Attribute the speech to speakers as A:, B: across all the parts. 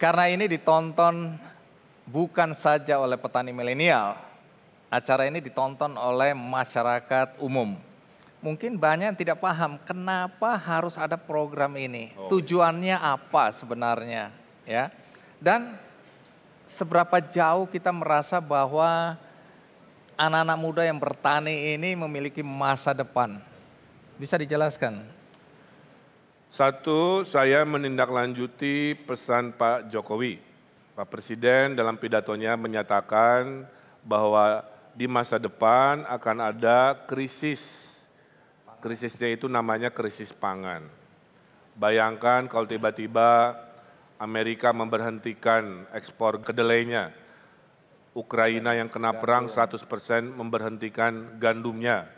A: Karena ini ditonton bukan saja oleh petani milenial, acara ini ditonton oleh masyarakat umum. Mungkin banyak yang tidak paham kenapa harus ada program ini, oh. Iya. tujuannya apa sebenarnya, ya. Dan seberapa jauh kita merasa bahwa anak-anak muda yang bertani ini memiliki masa depan. Bisa dijelaskan?
B: Satu, saya menindaklanjuti pesan Pak Jokowi. Pak Presiden dalam pidatonya menyatakan bahwa di masa depan akan ada krisis. Krisisnya itu namanya krisis pangan. Bayangkan kalau tiba-tiba Amerika memberhentikan ekspor kedelainya. Ukraina yang kena perang 100% memberhentikan gandumnya.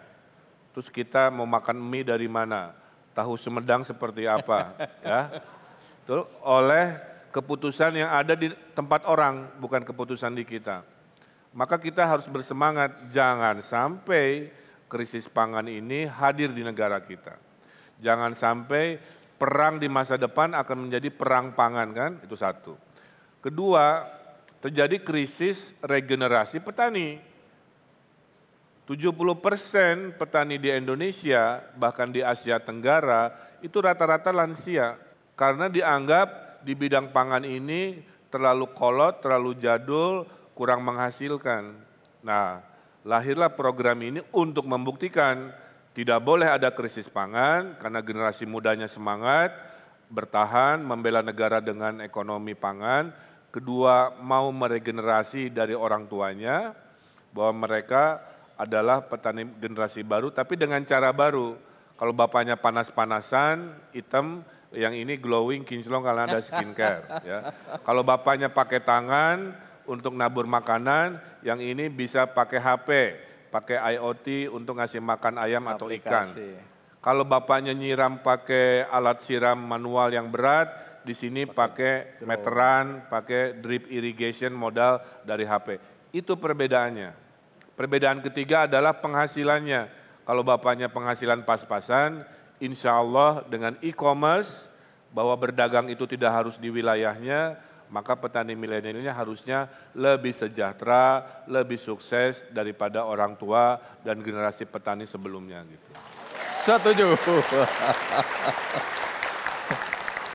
B: Terus kita mau makan mie dari mana? tahu Sumedang seperti apa, ya. Betul? Oleh keputusan yang ada di tempat orang, bukan keputusan di kita. Maka kita harus bersemangat, jangan sampai krisis pangan ini hadir di negara kita. Jangan sampai perang di masa depan akan menjadi perang pangan kan, itu satu. Kedua, terjadi krisis regenerasi petani 70% persen petani di Indonesia, bahkan di Asia Tenggara, itu rata-rata lansia. Karena dianggap di bidang pangan ini terlalu kolot, terlalu jadul, kurang menghasilkan. Nah, lahirlah program ini untuk membuktikan tidak boleh ada krisis pangan karena generasi mudanya semangat, bertahan, membela negara dengan ekonomi pangan. Kedua, mau meregenerasi dari orang tuanya, bahwa mereka adalah petani generasi baru tapi dengan cara baru. Kalau bapaknya panas-panasan, hitam, yang ini glowing kinclong kalau ada skincare ya. Kalau bapaknya pakai tangan untuk nabur makanan, yang ini bisa pakai HP, pakai IoT untuk ngasih makan ayam Aplikasi. atau ikan. Kalau bapaknya nyiram pakai alat siram manual yang berat, di sini pakai meteran, pakai drip irrigation modal dari HP. Itu perbedaannya. Perbedaan ketiga adalah penghasilannya. Kalau bapaknya penghasilan pas-pasan, insya Allah dengan e-commerce, bahwa berdagang itu tidak harus di wilayahnya, maka petani milenialnya harusnya lebih sejahtera, lebih sukses daripada orang tua dan generasi petani sebelumnya gitu. Setuju.